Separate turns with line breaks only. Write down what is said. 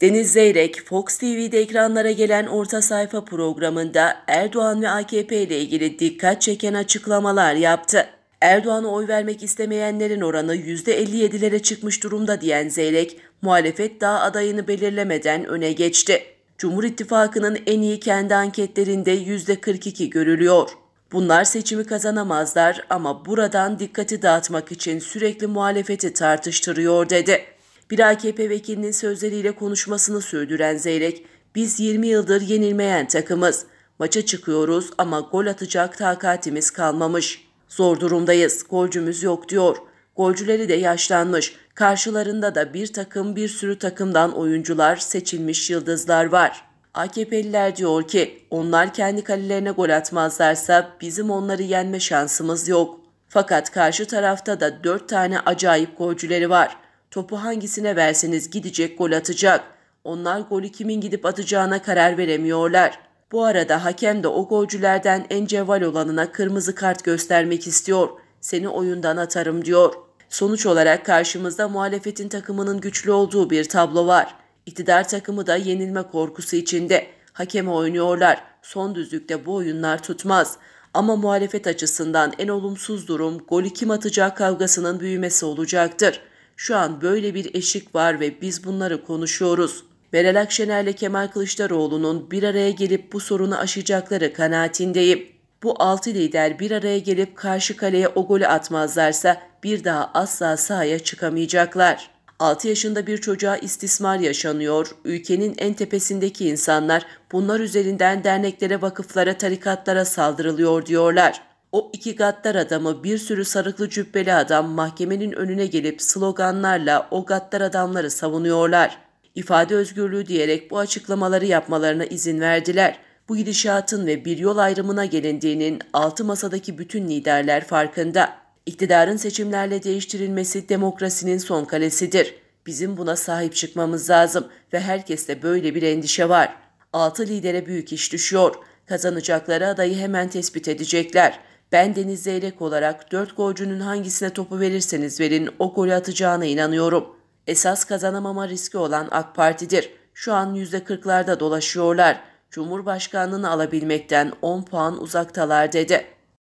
Deniz Zeyrek, Fox TV'de ekranlara gelen orta sayfa programında Erdoğan ve AKP ile ilgili dikkat çeken açıklamalar yaptı. Erdoğan'a oy vermek istemeyenlerin oranı %57'lere çıkmış durumda diyen Zeyrek, muhalefet daha adayını belirlemeden öne geçti. Cumhur İttifakı'nın en iyi kendi anketlerinde %42 görülüyor. Bunlar seçimi kazanamazlar ama buradan dikkati dağıtmak için sürekli muhalefeti tartıştırıyor dedi. Bir AKP vekilinin sözleriyle konuşmasını sürdüren Zeyrek, biz 20 yıldır yenilmeyen takımız. Maça çıkıyoruz ama gol atacak takatimiz kalmamış. Zor durumdayız, golcümüz yok diyor. Golcüleri de yaşlanmış. Karşılarında da bir takım bir sürü takımdan oyuncular, seçilmiş yıldızlar var.'' AKP'liler diyor ki onlar kendi kalelerine gol atmazlarsa bizim onları yenme şansımız yok. Fakat karşı tarafta da 4 tane acayip golcüleri var. Topu hangisine verseniz gidecek gol atacak. Onlar golü kimin gidip atacağına karar veremiyorlar. Bu arada hakem de o golcülerden en ceval olanına kırmızı kart göstermek istiyor. Seni oyundan atarım diyor. Sonuç olarak karşımızda muhalefetin takımının güçlü olduğu bir tablo var. İktidar takımı da yenilme korkusu içinde. Hakeme oynuyorlar. Son düzlükte bu oyunlar tutmaz. Ama muhalefet açısından en olumsuz durum golü kim atacağı kavgasının büyümesi olacaktır. Şu an böyle bir eşik var ve biz bunları konuşuyoruz. Meral Akşener'le Kemal Kılıçdaroğlu'nun bir araya gelip bu sorunu aşacakları kanaatindeyim. Bu altı lider bir araya gelip karşı kaleye o golü atmazlarsa bir daha asla sahaya çıkamayacaklar. 6 yaşında bir çocuğa istismar yaşanıyor, ülkenin en tepesindeki insanlar bunlar üzerinden derneklere, vakıflara, tarikatlara saldırılıyor diyorlar. O iki gaddar adamı bir sürü sarıklı cübbeli adam mahkemenin önüne gelip sloganlarla o gaddar adamları savunuyorlar. İfade özgürlüğü diyerek bu açıklamaları yapmalarına izin verdiler. Bu gidişatın ve bir yol ayrımına gelindiğinin altı masadaki bütün liderler farkında. İktidarın seçimlerle değiştirilmesi demokrasinin son kalesidir. Bizim buna sahip çıkmamız lazım ve herkeste böyle bir endişe var. Altı lidere büyük iş düşüyor. Kazanacakları adayı hemen tespit edecekler. Ben Deniz Zeyrek olarak dört golcünün hangisine topu verirseniz verin o golü atacağına inanıyorum. Esas kazanamama riski olan AK Parti'dir. Şu an yüzde %40'larda dolaşıyorlar. Cumhurbaşkanlığını alabilmekten 10 puan uzaktalar dedi.